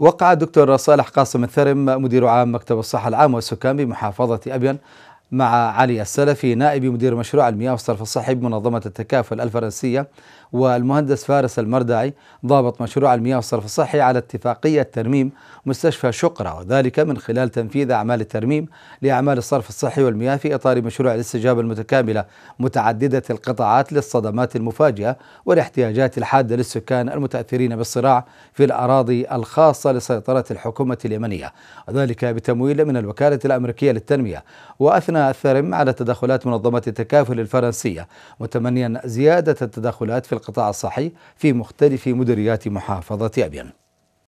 وقع الدكتور صالح قاسم الثرم مدير عام مكتب الصحة العام والسكان بمحافظة أبين مع علي السلفي نائب مدير مشروع المياه والصرف الصحي بمنظمة التكافل الفرنسية والمهندس فارس المردعي ضابط مشروع المياه والصرف الصحي على اتفاقية ترميم مستشفى شقرة وذلك من خلال تنفيذ أعمال الترميم لأعمال الصرف الصحي والمياه في إطار مشروع الاستجابة المتكاملة متعددة القطاعات للصدمات المفاجئة والاحتياجات الحادة للسكان المتأثرين بالصراع في الأراضي الخاصة لسيطرة الحكومة اليمنية وذلك بتمويل من الوكالة الأمريكية للتنمية وأثنى الثرم على تدخلات منظمة التكافل الفرنسية متمنيا زيادة التدخلات في القطاع الصحي في مختلف مديريات محافظة أبين